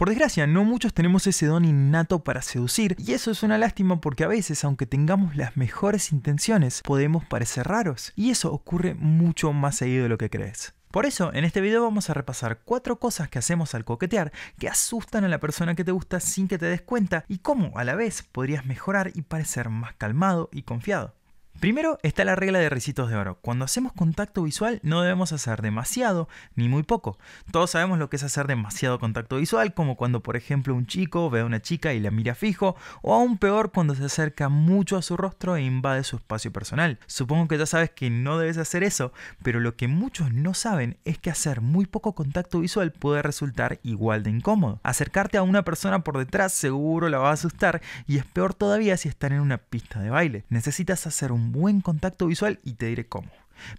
Por desgracia, no muchos tenemos ese don innato para seducir, y eso es una lástima porque a veces, aunque tengamos las mejores intenciones, podemos parecer raros, y eso ocurre mucho más seguido de lo que crees. Por eso, en este video vamos a repasar cuatro cosas que hacemos al coquetear que asustan a la persona que te gusta sin que te des cuenta y cómo a la vez podrías mejorar y parecer más calmado y confiado. Primero está la regla de risitos de oro. Cuando hacemos contacto visual no debemos hacer demasiado ni muy poco. Todos sabemos lo que es hacer demasiado contacto visual, como cuando por ejemplo un chico ve a una chica y la mira fijo, o aún peor cuando se acerca mucho a su rostro e invade su espacio personal. Supongo que ya sabes que no debes hacer eso, pero lo que muchos no saben es que hacer muy poco contacto visual puede resultar igual de incómodo. Acercarte a una persona por detrás seguro la va a asustar y es peor todavía si están en una pista de baile. Necesitas hacer un buen contacto visual y te diré cómo.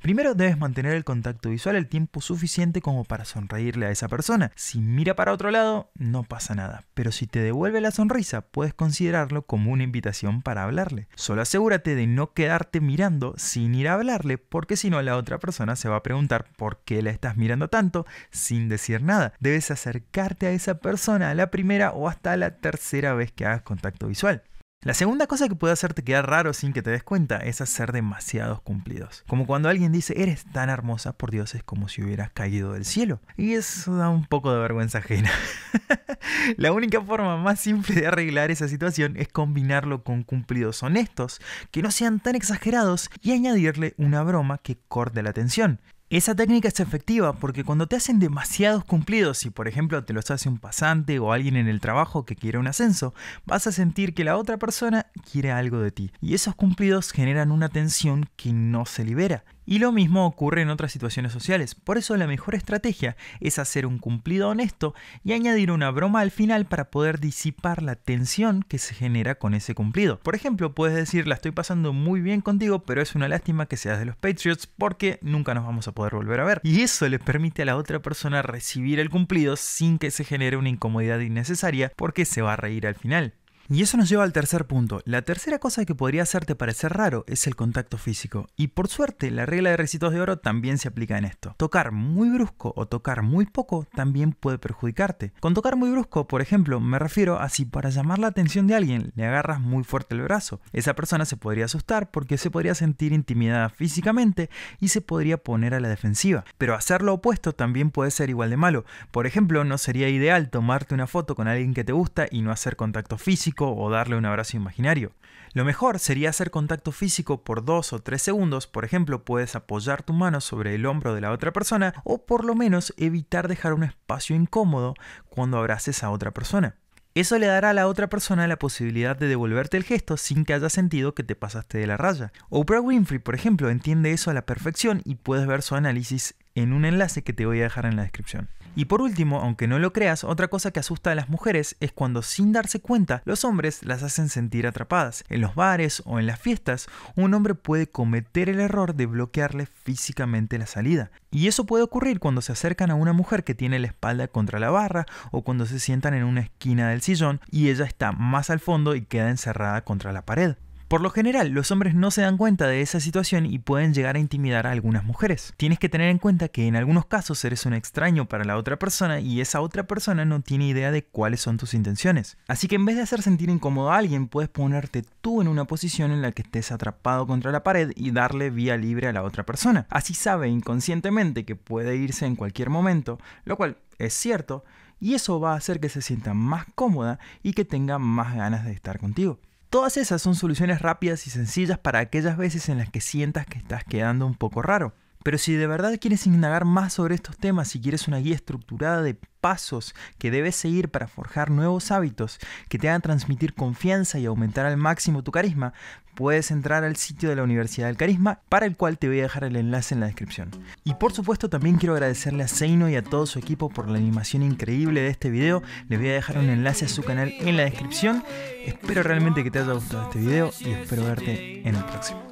Primero debes mantener el contacto visual el tiempo suficiente como para sonreírle a esa persona. Si mira para otro lado, no pasa nada, pero si te devuelve la sonrisa, puedes considerarlo como una invitación para hablarle. Solo asegúrate de no quedarte mirando sin ir a hablarle, porque si no la otra persona se va a preguntar por qué la estás mirando tanto sin decir nada. Debes acercarte a esa persona a la primera o hasta la tercera vez que hagas contacto visual. La segunda cosa que puede hacerte quedar raro sin que te des cuenta es hacer demasiados cumplidos. Como cuando alguien dice, eres tan hermosa, por Dios, es como si hubieras caído del cielo. Y eso da un poco de vergüenza ajena. La única forma más simple de arreglar esa situación es combinarlo con cumplidos honestos, que no sean tan exagerados, y añadirle una broma que corte la atención. Esa técnica es efectiva porque cuando te hacen demasiados cumplidos, si por ejemplo te los hace un pasante o alguien en el trabajo que quiere un ascenso, vas a sentir que la otra persona quiere algo de ti. Y esos cumplidos generan una tensión que no se libera. Y lo mismo ocurre en otras situaciones sociales, por eso la mejor estrategia es hacer un cumplido honesto y añadir una broma al final para poder disipar la tensión que se genera con ese cumplido. Por ejemplo, puedes decir, la estoy pasando muy bien contigo, pero es una lástima que seas de los Patriots porque nunca nos vamos a poder volver a ver. Y eso le permite a la otra persona recibir el cumplido sin que se genere una incomodidad innecesaria porque se va a reír al final. Y eso nos lleva al tercer punto. La tercera cosa que podría hacerte parecer raro es el contacto físico. Y por suerte, la regla de recitos de oro también se aplica en esto. Tocar muy brusco o tocar muy poco también puede perjudicarte. Con tocar muy brusco, por ejemplo, me refiero a si para llamar la atención de alguien le agarras muy fuerte el brazo. Esa persona se podría asustar porque se podría sentir intimidada físicamente y se podría poner a la defensiva. Pero hacer lo opuesto también puede ser igual de malo. Por ejemplo, no sería ideal tomarte una foto con alguien que te gusta y no hacer contacto físico o darle un abrazo imaginario. Lo mejor sería hacer contacto físico por 2 o 3 segundos, por ejemplo, puedes apoyar tu mano sobre el hombro de la otra persona o por lo menos evitar dejar un espacio incómodo cuando abraces a otra persona. Eso le dará a la otra persona la posibilidad de devolverte el gesto sin que haya sentido que te pasaste de la raya. Oprah Winfrey, por ejemplo, entiende eso a la perfección y puedes ver su análisis en un enlace que te voy a dejar en la descripción. Y por último, aunque no lo creas, otra cosa que asusta a las mujeres es cuando sin darse cuenta los hombres las hacen sentir atrapadas. En los bares o en las fiestas, un hombre puede cometer el error de bloquearle físicamente la salida. Y eso puede ocurrir cuando se acercan a una mujer que tiene la espalda contra la barra o cuando se sientan en una esquina del sillón y ella está más al fondo y queda encerrada contra la pared. Por lo general, los hombres no se dan cuenta de esa situación y pueden llegar a intimidar a algunas mujeres. Tienes que tener en cuenta que en algunos casos eres un extraño para la otra persona y esa otra persona no tiene idea de cuáles son tus intenciones. Así que en vez de hacer sentir incómodo a alguien, puedes ponerte tú en una posición en la que estés atrapado contra la pared y darle vía libre a la otra persona. Así sabe inconscientemente que puede irse en cualquier momento, lo cual es cierto, y eso va a hacer que se sienta más cómoda y que tenga más ganas de estar contigo. Todas esas son soluciones rápidas y sencillas para aquellas veces en las que sientas que estás quedando un poco raro. Pero si de verdad quieres indagar más sobre estos temas, y quieres una guía estructurada de pasos que debes seguir para forjar nuevos hábitos que te hagan transmitir confianza y aumentar al máximo tu carisma, puedes entrar al sitio de la Universidad del Carisma, para el cual te voy a dejar el enlace en la descripción. Y por supuesto también quiero agradecerle a Seino y a todo su equipo por la animación increíble de este video, les voy a dejar un enlace a su canal en la descripción. Espero realmente que te haya gustado este video y espero verte en el próximo.